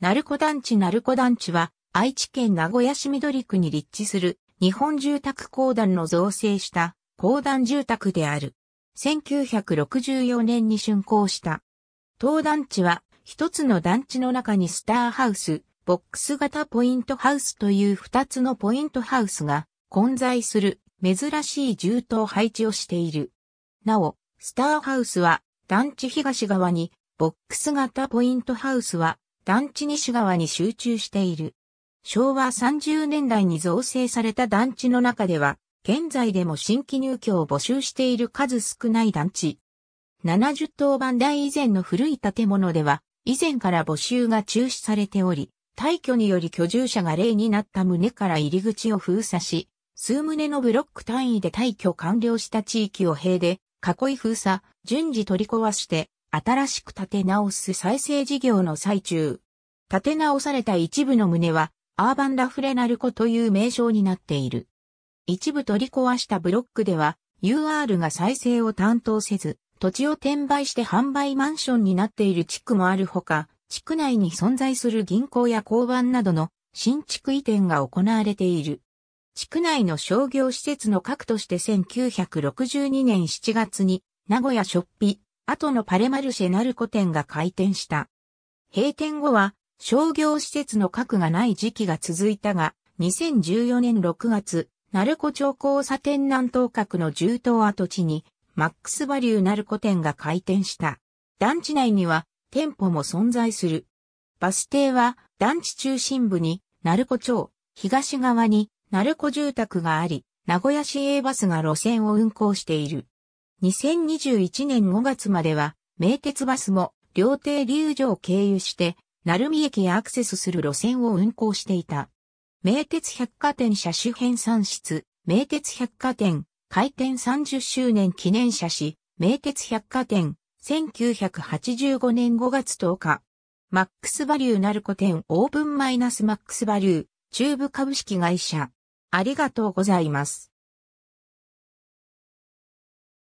鳴子団地鳴子団地は、愛知県名古屋市緑区に立地する、日本住宅公団の造成した、公団住宅である。1964年に竣工した。当団地は、一つの団地の中にスターハウス、ボックス型ポイントハウスという二つのポイントハウスが混在する珍しい重棟配置をしている。なお、スターハウスは団地東側に、ボックス型ポイントハウスは団地西側に集中している。昭和30年代に造成された団地の中では、現在でも新規入居を募集している数少ない団地。70棟番台以前の古い建物では、以前から募集が中止されており、退去により居住者が例になった棟から入り口を封鎖し、数棟のブロック単位で退去完了した地域を塀で囲い封鎖、順次取り壊して、新しく建て直す再生事業の最中。建て直された一部の棟は、アーバンラフレナルコという名称になっている。一部取り壊したブロックでは、UR が再生を担当せず、土地を転売して販売マンションになっている地区もあるほか、地区内に存在する銀行や交番などの新築移転が行われている。地区内の商業施設の核として1962年7月に名古屋ショッピ後のパレマルシェナルコ店が開店した。閉店後は商業施設の核がない時期が続いたが、2014年6月、ナルコ町交差点南東角の重東跡地に、マックスバリュールコ店が開店した。団地内には店舗も存在する。バス停は団地中心部にナルコ町、東側にナルコ住宅があり、名古屋市営バスが路線を運行している。2021年5月までは、名鉄バスも、両亭流上を経由して、鳴海駅へアクセスする路線を運行していた。名鉄百貨店車種編算室、名鉄百貨店、開店30周年記念車誌、名鉄百貨店、1985年5月10日。マックスバリューなるコ店オープンマイナスマックスバリュー、中部株式会社。ありがとうございます。